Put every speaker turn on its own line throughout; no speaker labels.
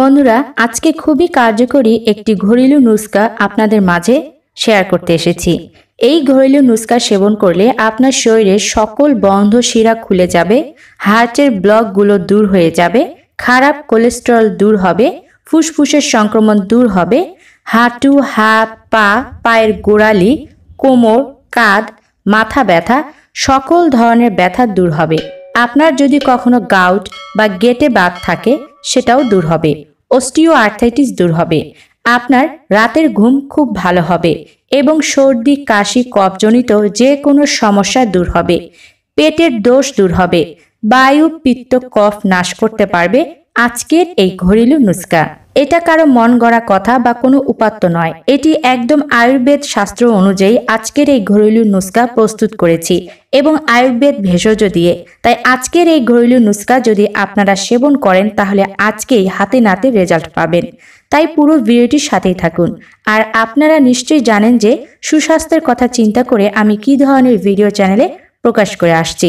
বন্ধুরা আজকে খুবই কার্যকরী একটি ঘরেলু নুস্কা আপনাদের মাঝে শেয়ার করতে এসেছি এই ঘরেলু নুস্কা সেবন করলে আপনার শরীরের সকল বন্ধ শিরা খুলে যাবে হার্টের ব্লকগুলো দূর হয়ে যাবে খারাপ কোলেস্টেরল দূর হবে ফুসফুসের সংক্রমণ দূর হবে হাঁটু হাত পা পায়ের গোড়ালি কোমর কাঁধ মাথা ব্যথা সকল ধরনের ব্যথা দূর হবে আপনার যদি কখনো গাউট বা গেটে বাত থাকে সেটাও দূর হবে অস্টিও আর্থাইটিস দূর হবে আপনার রাতের ঘুম খুব ভালো হবে এবং সর্দি কাশি কফজনিত যে কোনো সমস্যা দূর হবে পেটের দোষ দূর হবে বায়ু পিত্ত কফ নাশ করতে পারবে আজকের এই ঘরেলু নুস্কা এটা কারো মন গড়া কথা বা কোনো উপাত্ত নয় এটি একদম আয়ুর্বেদ শাস্ত্র অনুযায়ী আজকের এই ঘরেলু নুস্কা প্রস্তুত করেছি এবং আয়ুর্বেদ ভেষজ দিয়ে তাই আজকের এই ঘরেলু নুস্কা যদি আপনারা সেবন করেন তাহলে আজকেই হাতে নাতে রেজাল্ট পাবেন তাই পুরো ভিডিওটির সাথেই থাকুন আর আপনারা নিশ্চয়ই জানেন যে সুস্বাস্থ্যের কথা চিন্তা করে আমি কি ধরনের ভিডিও চ্যানেলে প্রকাশ করে আসছি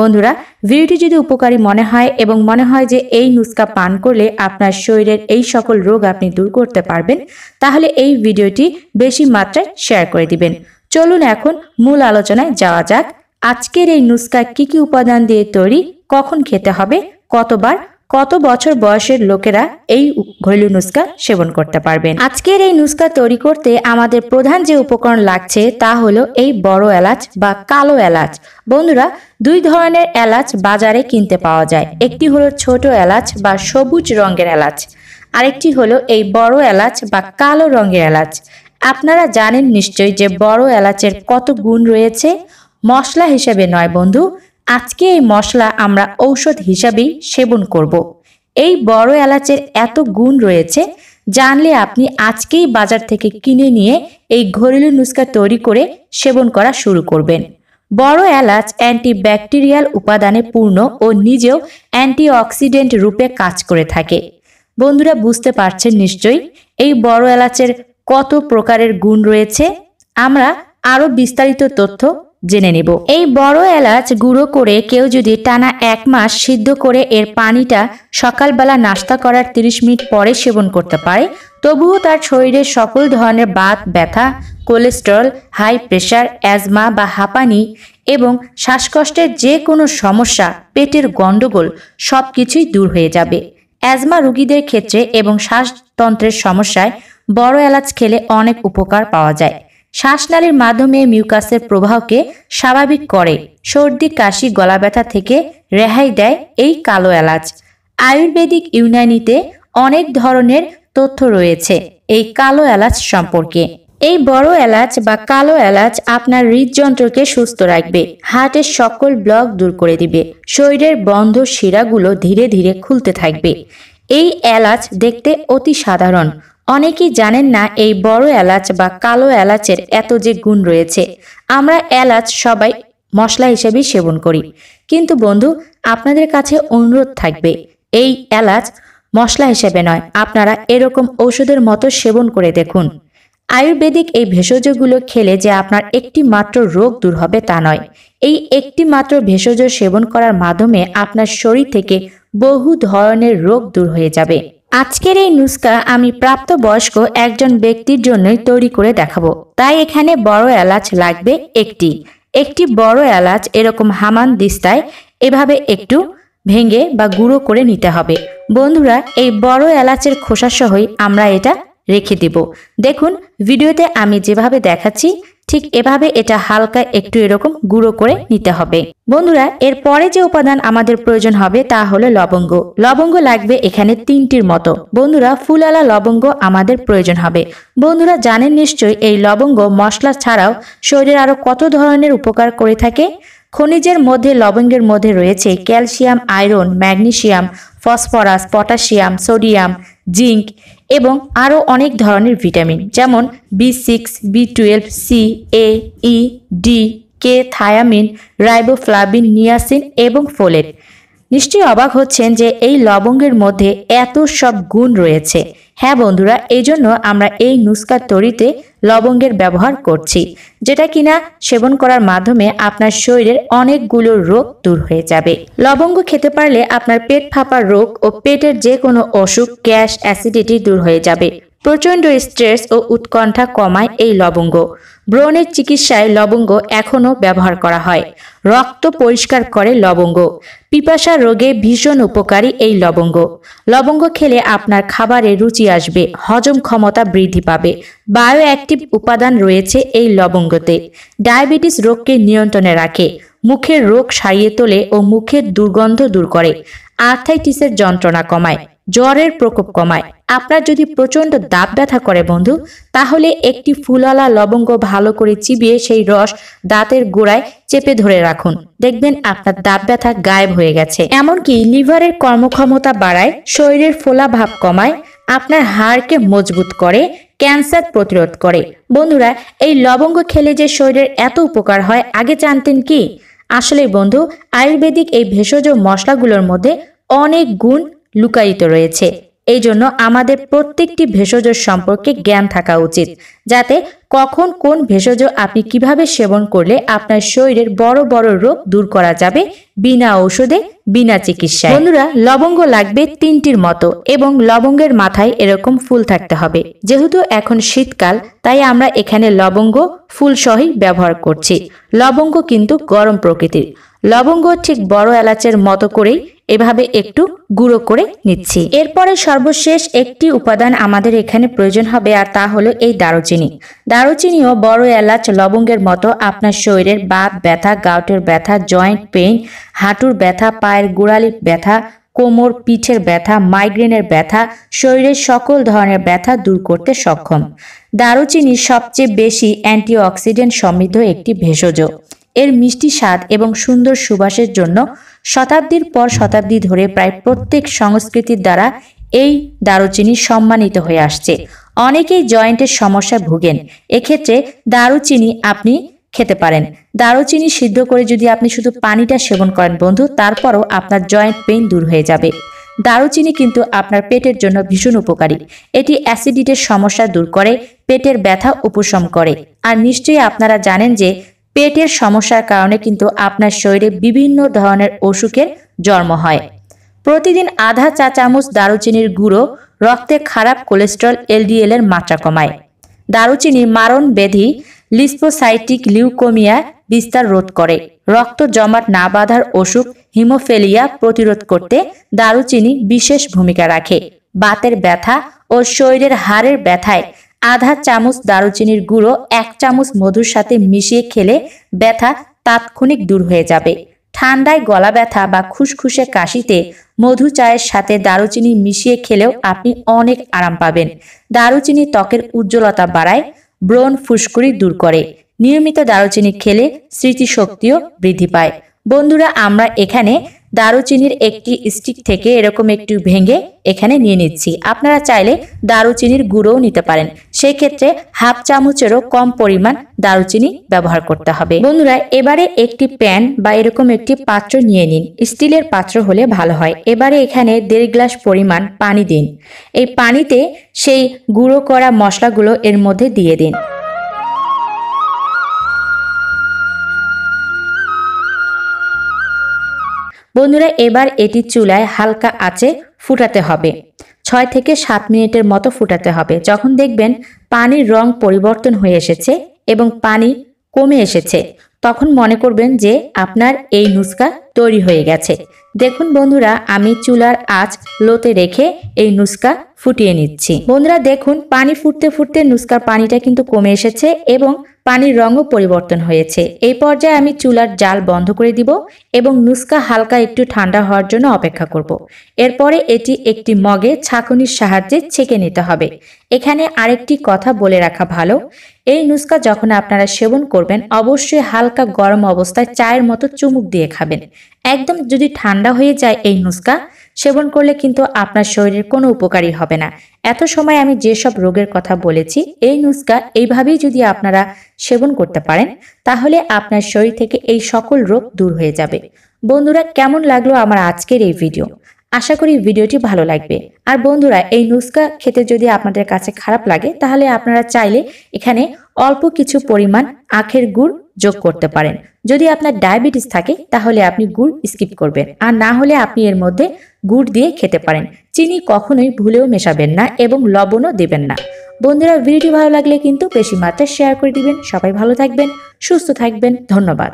বন্ধুরা ভিডিওটি যদি উপকারী মনে হয় এবং মনে হয় যে এই নুস্কা পান করলে আপনার শরীরের এই সকল রোগ আপনি দূর করতে পারবেন তাহলে এই ভিডিওটি বেশি মাত্রায় শেয়ার করে দিবেন চলুন এখন মূল আলোচনায় যাওয়া যাক আজকের এই নুস্কা কি কি উপাদান দিয়ে তৈরি কখন খেতে হবে কতবার কত বছর বয়সের লোকেরা এই ঘরেলু নুস্কা সেবন করতে পারবেন আজকের এই নুস্কা তৈরি করতে আমাদের প্রধান যে উপকরণ লাগছে তা হলো এই বড় এলাচ বা কালো এলাচ বন্ধুরা দুই ধরনের এলাচ বাজারে কিনতে পাওয়া যায় একটি হলো ছোট এলাচ বা সবুজ রঙের এলাচ আরেকটি হলো এই বড় এলাচ বা কালো রঙের এলাচ আপনারা জানেন নিশ্চয়ই যে বড় এলাচের কত গুণ রয়েছে মশলা হিসেবে নয় বন্ধু আজকে এই মশলা আমরা ঔষধ হিসাবেই সেবন করব। এই বড় এলাচের এত গুণ রয়েছে জানলে আপনি আজকেই বাজার থেকে কিনে নিয়ে এই ঘরেলু নুস্কা তৈরি করে সেবন করা শুরু করবেন বড় এলাচ অ্যান্টিব্যাকটেরিয়াল উপাদানে পূর্ণ ও নিজেও অ্যান্টিঅক্সিডেন্ট রূপে কাজ করে থাকে বন্ধুরা বুঝতে পারছেন নিশ্চয়ই এই বড় এলাচের কত প্রকারের গুণ রয়েছে আমরা আরও বিস্তারিত তথ্য জেনে নেব এই বড় এলাচ গুঁড়ো করে কেউ যদি টানা এক মাস সিদ্ধ করে এর পানিটা সকালবেলা নাস্তা করার ৩০ মিনিট পরে সেবন করতে পারে তবুও তার শরীরে সকল ধরনের বাত ব্যথা কোলেস্টেরল হাই প্রেশার অ্যাজমা বা হাঁপানি এবং শ্বাসকষ্টের যে কোনো সমস্যা পেটের গণ্ডগোল সব কিছুই দূর হয়ে যাবে অ্যাজমা রুগীদের ক্ষেত্রে এবং শ্বাসতন্ত্রের সমস্যায় বড় এলাচ খেলে অনেক উপকার পাওয়া যায় শ্বাসনালীর মাধ্যমে মিউকাসের প্রবাহকে স্বাভাবিক করে সর্দি কাশি গলা ব্যথা থেকে রেহাই দেয় এই কালো এলাচ আয়ুর্বেদিক ইউনানিতে অনেক ধরনের তথ্য রয়েছে এই কালো এলাচ সম্পর্কে এই বড় এলাচ বা কালো এলাচ আপনার হৃদযন্ত্রকে সুস্থ রাখবে হার্টের সকল ব্লক দূর করে দিবে শরীরের বন্ধ শিরাগুলো ধীরে ধীরে খুলতে থাকবে এই এলাচ দেখতে অতি সাধারণ অনেকেই জানেন না এই বড় এলাচ বা কালো এলাচের এত যে গুণ রয়েছে আমরা এলাচ সবাই মশলা হিসেবেই সেবন করি কিন্তু বন্ধু আপনাদের কাছে অনুরোধ থাকবে এই এলাচ মশলা হিসেবে নয় আপনারা এরকম ঔষধের মতো সেবন করে দেখুন আয়ুর্বেদিক এই ভেষজগুলো খেলে যে আপনার একটি মাত্র রোগ দূর হবে তা নয় এই একটি মাত্র ভেষজ সেবন করার মাধ্যমে আপনার শরীর থেকে বহু ধরনের রোগ দূর হয়ে যাবে আজকের এই নুস্কা আমি প্রাপ্তবয়স্ক একজন ব্যক্তির জন্যই তৈরি করে দেখাবো তাই এখানে বড় এলাচ লাগবে একটি একটি বড় এলাচ এরকম হামান দিস্তায় এভাবে একটু ভেঙে বা গুঁড়ো করে নিতে হবে বন্ধুরা এই বড় এলাচের খোসা সহই আমরা এটা রেখে দিব দেখুন ভিডিওতে আমি যেভাবে দেখাচ্ছি ঠিক এভাবে এটা হালকা একটু এরকম গুঁড়ো করে নিতে হবে বন্ধুরা এর পরে যে উপাদান আমাদের প্রয়োজন হবে তা হলো লবঙ্গ লবঙ্গ লাগবে এখানে তিনটির মতো বন্ধুরা ফুলালা লবঙ্গ আমাদের প্রয়োজন হবে বন্ধুরা জানেন নিশ্চয়ই এই লবঙ্গ মশলা ছাড়াও শরীরের আরো কত ধরনের উপকার করে থাকে খনিজের মধ্যে লবঙ্গের মধ্যে রয়েছে calcium iron magnesium phosphorus potassium sodium zinc এবং আরও অনেক ধরনের ভিটামিন যেমন B six B twelve C A E D K thiamine riboflavin niacin এবং ফোলেট নিশ্চয়ই অবাক হচ্ছেন যে এই লবঙ্গের মধ্যে এত সব গুণ রয়েছে হ্যাঁ বন্ধুরা এই জন্য আমরা এই নুস্কার তৈরিতে লবঙ্গের ব্যবহার করছি যেটা কিনা সেবন করার মাধ্যমে আপনার শরীরের অনেকগুলো রোগ দূর হয়ে যাবে লবঙ্গ খেতে পারলে আপনার পেট ফাঁপার রোগ ও পেটের যে কোনো অসুখ গ্যাস অ্যাসিডিটি দূর হয়ে যাবে প্রচণ্ড স্ট্রেস ও উৎকণ্ঠা কমায় এই লবঙ্গ ব্রণের চিকিৎসায় লবঙ্গ এখনও ব্যবহার করা হয় রক্ত পরিষ্কার করে লবঙ্গ পিপাসা রোগে ভীষণ উপকারী এই লবঙ্গ লবঙ্গ খেলে আপনার খাবারে রুচি আসবে হজম ক্ষমতা বৃদ্ধি পাবে বায়ো অ্যাক্টিভ উপাদান রয়েছে এই লবঙ্গতে ডায়াবেটিস রোগকে নিয়ন্ত্রণে রাখে মুখের রোগ সারিয়ে তোলে ও মুখের দুর্গন্ধ দূর করে আর্থাইটিসের যন্ত্রণা কমায় জ্বরের প্রকোপ কমায় আপনার যদি প্রচণ্ড দাঁত ব্যথা করে বন্ধু তাহলে একটি ফুলালা লবঙ্গ ভালো করে চিবিয়ে সেই রস দাঁতের গোড়ায় চেপে ধরে রাখুন দেখবেন আপনার দাঁত ব্যথা গায়েব হয়ে গেছে এমনকি লিভারের কর্মক্ষমতা বাড়ায় শরীরের ফোলা ভাব কমায় আপনার হাড়কে মজবুত করে ক্যান্সার প্রতিরোধ করে বন্ধুরা এই লবঙ্গ খেলে যে শরীরের এত উপকার হয় আগে জানতেন কি আসলে বন্ধু আয়ুর্বেদিক এই ভেষজ মশলাগুলোর মধ্যে অনেক গুণ লুকায়িত রয়েছে এই জন্য আমাদের প্রত্যেকটি ভেষজ সম্পর্কে জ্ঞান থাকা উচিত যাতে কখন কোন ভেষজ আপনি কিভাবে সেবন করলে আপনার শরীরের বড় বড় রোগ দূর করা যাবে বিনা ঔষধে বিনা চিকিৎসায় বন্ধুরা লবঙ্গ লাগবে তিনটির মতো এবং লবঙ্গের মাথায় এরকম ফুল থাকতে হবে যেহেতু এখন শীতকাল তাই আমরা এখানে লবঙ্গ ফুলসহই ব্যবহার করছি লবঙ্গ কিন্তু গরম প্রকৃতির লবঙ্গ ঠিক বড় এলাচের মতো করেই এভাবে একটু গুঁড়ো করে নিচ্ছি এরপরে সর্বশেষ একটি উপাদান আমাদের এখানে প্রয়োজন হবে আর তা হলো এই দারুচিনি দারুচিনিও বড় এলাচ লবঙ্গের মতো আপনার শরীরের বাত ব্যথা গাউটের ব্যথা জয়েন্ট পেইন হাঁটুর ব্যথা পায়ের গোড়ালির ব্যথা কোমর পিঠের ব্যথা মাইগ্রেনের ব্যথা শরীরের সকল ধরনের ব্যথা দূর করতে সক্ষম দারুচিনি সবচেয়ে বেশি অ্যান্টিঅক্সিডেন্ট সমৃদ্ধ একটি ভেষজ এর মিষ্টি স্বাদ এবং সুন্দর সুবাসের জন্য শতাব্দীর পর শতাব্দী ধরে প্রায় প্রত্যেক সংস্কৃতির দ্বারা এই দারুচিনি সম্মানিত হয়ে আসছে অনেকেই জয়েন্টের সমস্যা ভুগেন এক্ষেত্রে দারুচিনি আপনি খেতে পারেন দারুচিনি সিদ্ধ করে যদি আপনি শুধু পানিটা সেবন করেন বন্ধু তারপরও আপনার জয়েন্ট পেইন দূর হয়ে যাবে দারুচিনি কিন্তু আপনার পেটের জন্য ভীষণ উপকারী এটি অ্যাসিডিটির সমস্যা দূর করে পেটের ব্যথা উপশম করে আর নিশ্চয়ই আপনারা জানেন যে পেটের সমস্যার কারণে কিন্তু আপনার শরীরে বিভিন্ন ধরনের অসুখের জন্ম হয় প্রতিদিন আধা চা চামচ দারুচিনির গুঁড়ো রক্তে খারাপ কোলেস্ট্রল এলডিএল এর মাত্রা কমায় দারুচিনি মারণ ব্যাধি লিসপোসাইটিক লিউকোমিয়া বিস্তার রোধ করে রক্ত জমাট না বাঁধার অসুখ হিমোফেলিয়া প্রতিরোধ করতে দারুচিনি বিশেষ ভূমিকা রাখে বাতের ব্যথা ও শরীরের হাড়ের ব্যথায় আধা চামচ দারুচিনির গুঁড়ো এক চামচ মধুর সাথে মিশিয়ে খেলে ব্যথা তাৎক্ষণিক দূর হয়ে যাবে ঠান্ডায় গলা ব্যথা বা খুশখুশে কাশিতে মধু চায়ের সাথে দারুচিনি মিশিয়ে খেলেও আপনি অনেক আরাম পাবেন দারুচিনি ত্বকের উজ্জ্বলতা বাড়ায় ব্রণ ফুসকুড়ি দূর করে নিয়মিত দারুচিনি খেলে স্মৃতিশক্তিও বৃদ্ধি পায় বন্ধুরা আমরা এখানে দারুচিনির একটি স্টিক থেকে এরকম একটু ভেঙে এখানে নিয়ে নিচ্ছি আপনারা চাইলে দারুচিনির গুঁড়োও নিতে পারেন সেই ক্ষেত্রে হাফ চামচেরও কম পরিমাণ দারুচিনি ব্যবহার করতে হবে বন্ধুরা এবারে একটি প্যান বা এরকম একটি পাত্র নিয়ে নিন স্টিলের পাত্র হলে ভালো হয় এবারে এখানে দেড় গ্লাস পরিমাণ পানি দিন এই পানিতে সেই গুঁড়ো করা মশলাগুলো এর মধ্যে দিয়ে দিন বন্ধুরা এবার এটি চুলায় হালকা আঁচে ফুটাতে হবে ছয় থেকে সাত মিনিটের মতো ফুটাতে হবে যখন দেখবেন পানির রং পরিবর্তন হয়ে এসেছে এবং পানি কমে এসেছে তখন মনে করবেন যে আপনার এই নুসকা তৈরি হয়ে গেছে দেখুন বন্ধুরা আমি চুলার আঁচ লোতে রেখে এই নুসকা ফুটিয়ে নিচ্ছি বন্ধুরা দেখুন পানি ফুটতে ফুটতে নুসকার পানিটা কিন্তু কমে এসেছে এবং পানির রঙও পরিবর্তন হয়েছে এই পর্যায়ে আমি চুলার জাল বন্ধ করে দিব এবং নুস্কা হালকা একটু ঠান্ডা হওয়ার জন্য অপেক্ষা করব। এরপরে এটি একটি মগে ছাঁকুনির সাহায্যে ছেঁকে নিতে হবে এখানে আরেকটি কথা বলে রাখা ভালো এই নুস্কা যখন আপনারা সেবন করবেন অবশ্যই হালকা গরম অবস্থায় চায়ের মতো চুমুক দিয়ে খাবেন একদম যদি ঠান্ডা হয়ে যায় এই নুস্কা সেবন করলে কিন্তু আপনার শরীরের কোনো উপকারী হবে না এত সময় আমি যেসব রোগের কথা বলেছি এই নুস্কা এইভাবেই যদি আপনারা সেবন করতে পারেন তাহলে আপনার শরীর থেকে এই সকল রোগ দূর হয়ে যাবে বন্ধুরা কেমন লাগলো আমার আজকের এই ভিডিও আশা করি ভিডিওটি ভালো লাগবে আর বন্ধুরা এই নুস্কা খেতে যদি আপনাদের কাছে খারাপ লাগে তাহলে আপনারা চাইলে এখানে অল্প কিছু পরিমাণ আখের গুড় যোগ করতে পারেন যদি আপনার ডায়াবেটিস থাকে তাহলে আপনি গুড় স্কিপ করবেন আর না হলে আপনি এর মধ্যে গুড় দিয়ে খেতে পারেন চিনি কখনোই ভুলেও মেশাবেন না এবং লবণও দেবেন না বন্ধুরা ভিডিওটি ভালো লাগলে কিন্তু বেশি মাত্রায় শেয়ার করে দিবেন সবাই ভালো থাকবেন সুস্থ থাকবেন ধন্যবাদ